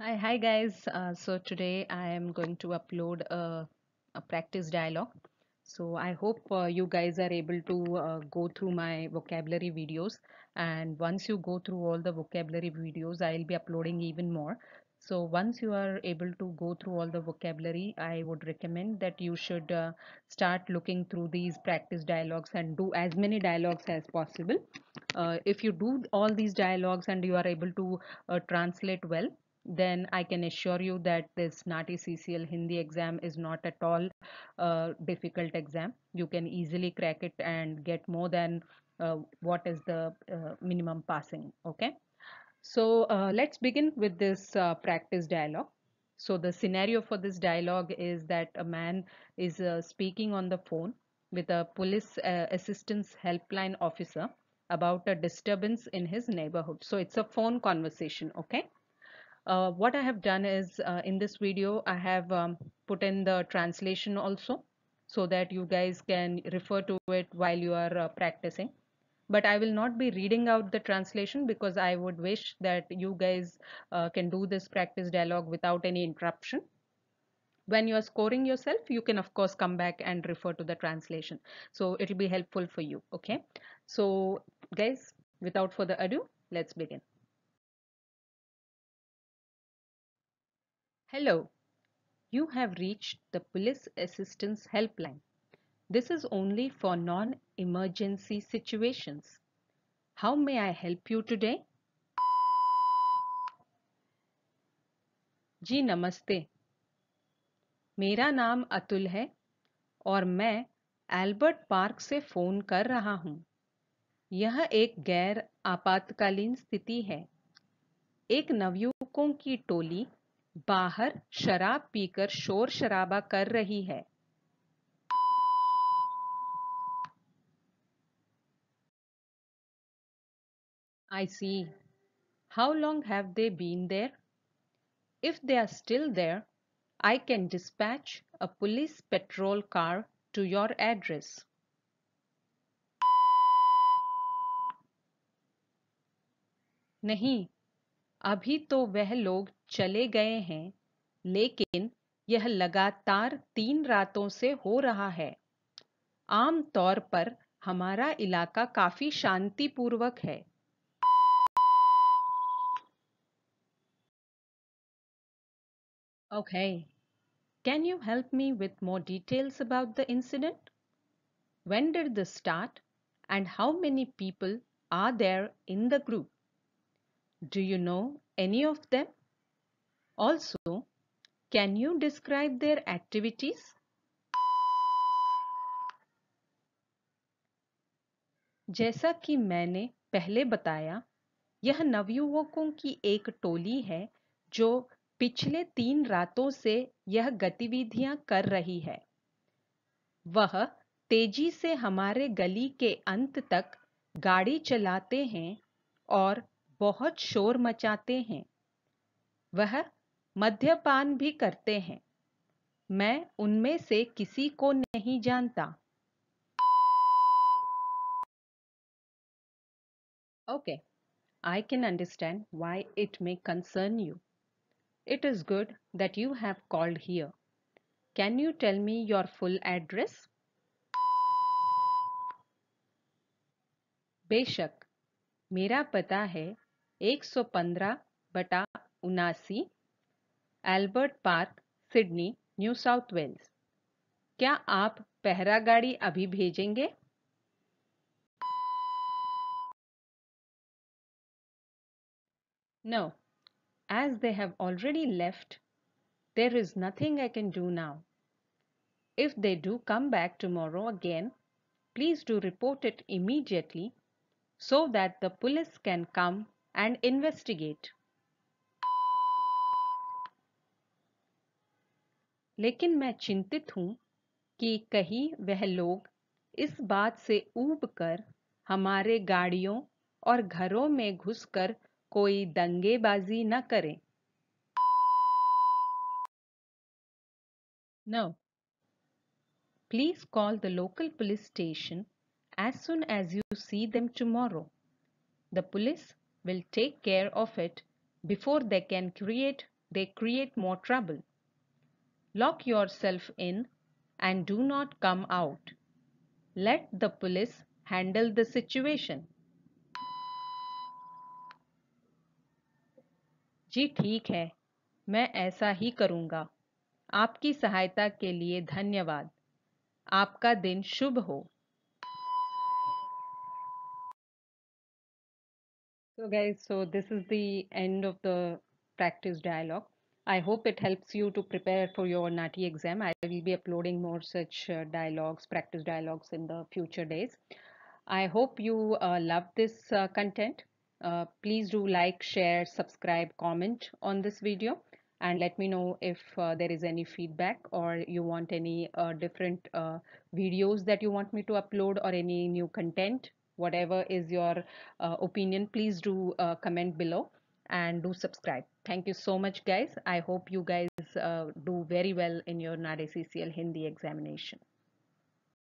Hi, hi guys. Uh, so today I am going to upload a, a practice dialogue. So I hope uh, you guys are able to uh, go through my vocabulary videos. And once you go through all the vocabulary videos, I'll be uploading even more. So once you are able to go through all the vocabulary, I would recommend that you should uh, start looking through these practice dialogues and do as many dialogues as possible. Uh, if you do all these dialogues and you are able to uh, translate well, then I can assure you that this NATI CCL Hindi exam is not at all a difficult exam. You can easily crack it and get more than uh, what is the uh, minimum passing. Okay. So uh, let's begin with this uh, practice dialogue. So the scenario for this dialogue is that a man is uh, speaking on the phone with a police uh, assistance helpline officer about a disturbance in his neighborhood. So it's a phone conversation. Okay. Uh, what I have done is uh, in this video, I have um, put in the translation also so that you guys can refer to it while you are uh, practicing. But I will not be reading out the translation because I would wish that you guys uh, can do this practice dialogue without any interruption when you are scoring yourself you can of course come back and refer to the translation so it'll be helpful for you okay so guys without further ado let's begin Hello, you have reached the Police Assistance Helpline. This is only for non-emergency situations. How may I help you today? जी नमस्ते मेरा नाम अतुल है और मैं Albert park से phone कर रहा हूँ यह एक गैर आपातकालीन स्थिति है एक नवयुवकों की टोली बाहर शराब पीकर शोर शराबा कर रही है I see. How long have they been there? If they are still there, I can dispatch a police patrol car to your address. नहीं अभी तो वह लोग चले गए हैं लेकिन यह लगातार तीन रातों से हो रहा है आम तौर पर हमारा इलाका काफी शांतिपूर्वक है okay can you help me with more details about the incident when did the start and how many people are there in the group do you know any of them Also, can you describe their activities? जैसा कि मैंने पहले बताया यह नवयुवकों की एक टोली है जो पिछले तीन रातों से यह गतिविधियां कर रही है वह तेजी से हमारे गली के अंत तक गाड़ी चलाते हैं और बहुत शोर मचाते हैं वह मध्यपान भी करते हैं मैं उनमें से किसी को नहीं जानता okay I can understand why it may concern you it is good that you have called here can you tell me your full address बेशक मेरा पता है 115 सौ पंद्रह बटा उनासी Albert Park Sydney New South Wales क्या आप पहरा गाड़ी अभी भेजेंगे no as they have already left there is nothing I can do now if they do come back tomorrow again please do report it immediately so that the police can come and investigate लेकिन मैं चिंतित हूँ कि कहीं वह लोग इस बात से ऊब कर हमारे गाड़ियों और घरों में घुसकर कोई दंगेबाजी न करें Now, please call the local police station as soon as you see them tomorrow. The police will take care of it before they can create they create more trouble. Lock yourself in and do not come out. Let the police handle the situation. ji theek hai main aisa hi karunga aapki sahayata ke liye dhanyawad aapka din shubh ho So guys, so this is the end of the practice dialogue. I hope it helps you to prepare for your NATI exam. I will be uploading more such uh, dialogues, practice dialogues in the future days. I hope you uh, love this uh, content. Uh, please do like, share, subscribe, comment on this video and let me know if uh, there is any feedback or you want any uh, different videos that you want me to upload or any new content. Whatever is your opinion, please do comment below and do subscribe thank you so much guys i hope you guys uh, do very well in your nadecl hindi examination